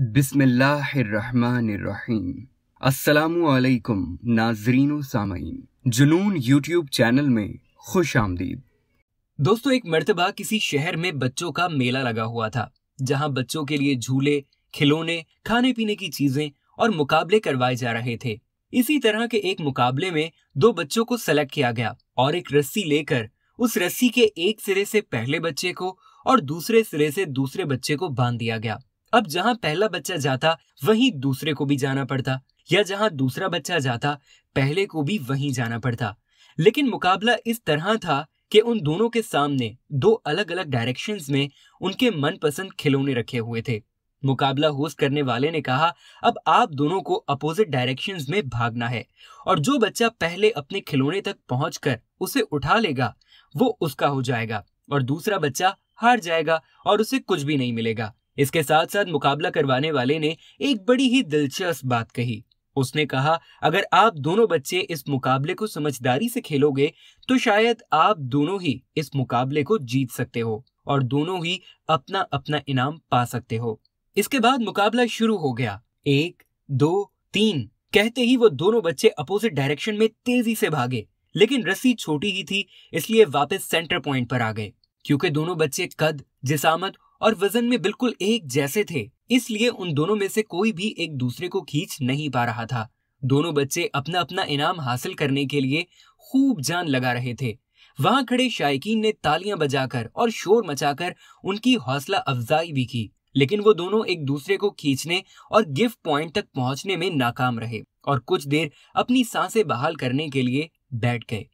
बिसमीम नाजरीन सामीन जुनून यूट्यूब चैनल में खुश आमदीद दोस्तों एक मरतबा किसी शहर में बच्चों का मेला लगा हुआ था जहां बच्चों के लिए झूले खिलौने खाने पीने की चीजें और मुकाबले करवाए जा रहे थे इसी तरह के एक मुकाबले में दो बच्चों को सेलेक्ट किया गया और एक रस्सी लेकर उस रस्सी के एक सिरे से पहले बच्चे को और दूसरे सिरे से दूसरे बच्चे को बांध दिया गया अब जहां पहला बच्चा जाता वहीं दूसरे को भी जाना पड़ता या जहां दूसरा बच्चा जाता पहले को भी वहीं जाना पड़ता लेकिन मुकाबला इस तरह था कि उन दोनों के सामने दो अलग अलग डायरेक्शन में उनके मनपसंद खिलौने रखे हुए थे मुकाबला होस्ट करने वाले ने कहा अब आप दोनों को अपोजिट डायरेक्शंस में भागना है और जो बच्चा पहले अपने खिलौने तक पहुंचकर उसे उठा लेगा वो उसका हो जाएगा और दूसरा बच्चा हार जाएगा और उसे कुछ भी नहीं मिलेगा इसके साथ साथ मुकाबला करवाने वाले ने एक बड़ी ही दिलचस्प बात कही उसने कहा अगर आप दोनों बच्चे इस मुकाबले को समझदारी से खेलोगे तो शायद आप दोनों ही इस मुकाबले को जीत सकते हो और दोनों ही अपना अपना इनाम पा सकते हो इसके बाद मुकाबला शुरू हो गया एक दो तीन कहते ही वो दोनों बच्चे अपोजिट डायरेक्शन में तेजी से भागे लेकिन रस्सी छोटी ही थी इसलिए वापस सेंटर पॉइंट पर आ गए क्योंकि दोनों बच्चे कद जिसामत और वजन में बिल्कुल एक जैसे थे इसलिए उन दोनों में से कोई भी एक दूसरे को खींच नहीं पा रहा था दोनों बच्चे अपना अपना इनाम हासिल करने के लिए खूब जान लगा रहे थे वहां खड़े शायकीन ने तालियां बजाकर और शोर मचाकर उनकी हौसला अफजाई भी की लेकिन वो दोनों एक दूसरे को खींचने और गिफ्ट पॉइंट तक पहुंचने में नाकाम रहे और कुछ देर अपनी सांसें बहाल करने के लिए बैठ गए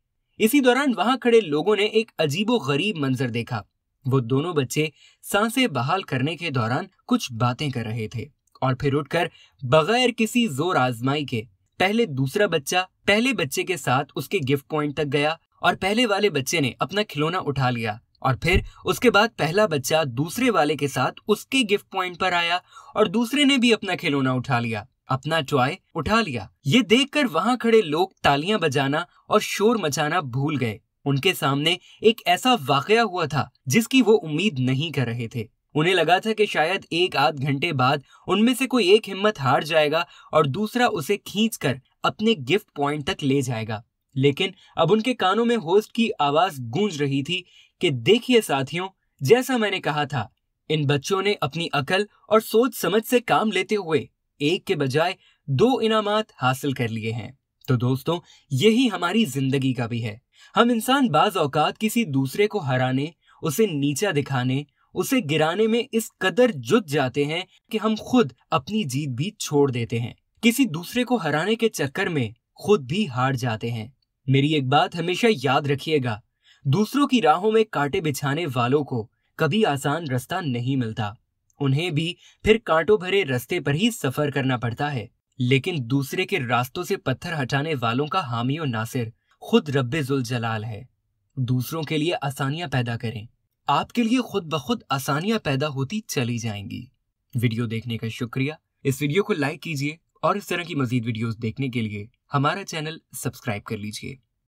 इसी दौरान वहां खड़े लोगों ने एक अजीबो गरीब मंजर देखा वो दोनों बच्चे सांसें बहाल करने के दौरान कुछ बातें कर रहे थे और फिर उठकर बगैर किसी जोर आजमाई के पहले दूसरा बच्चा पहले बच्चे के साथ उसके गिफ्ट पॉइंट तक गया और पहले वाले बच्चे ने अपना खिलौना उठा लिया और फिर उसके बाद पहला बच्चा दूसरे वाले के साथ उसके गिफ्ट पॉइंट पर आया और दूसरे ने भी अपना खिलौना उठा लिया अपना टॉय उठा लिया ये देखकर वहां खड़े लोग तालियां बजाना और शोर मचाना भूल गए उनके सामने एक ऐसा वाकया हुआ था जिसकी वो उम्मीद नहीं कर रहे थे उन्हें लगा था कि शायद एक आध घंटे बाद उनमें से कोई एक हिम्मत हार जाएगा और दूसरा उसे कर अपने गिफ्ट पॉइंट तक ले जाएगा लेकिन अब उनके कानों में होस्ट की आवाज गूंज रही थी कि देखिए साथियों जैसा मैंने कहा था इन बच्चों ने अपनी अकल और सोच समझ से काम लेते हुए एक के बजाय दो इनामात हासिल कर लिए हैं तो दोस्तों यही हमारी जिंदगी का भी है हम इंसान बाज औकात किसी दूसरे को हराने उसे नीचा दिखाने उसे गिराने में इस कदर जुट जाते हैं कि हम खुद अपनी जीत भी छोड़ देते हैं किसी दूसरे को हराने के चक्कर में खुद भी हार जाते हैं मेरी एक बात हमेशा याद रखिएगा दूसरों की राहों में कांटे बिछाने वालों को कभी आसान रास्ता नहीं मिलता उन्हें भी फिर कांटों भरे रास्ते पर ही सफर करना पड़ता है लेकिन दूसरे के रास्तों से पत्थर हटाने वालों का हामी और नासिर खुद जुल जलाल है दूसरों के लिए आसानियां पैदा करें आपके लिए खुद ब खुद आसानियां पैदा होती चली जाएंगी वीडियो देखने का शुक्रिया इस वीडियो को लाइक कीजिए और इस तरह की मजीद वीडियोस देखने के लिए हमारा चैनल सब्सक्राइब कर लीजिए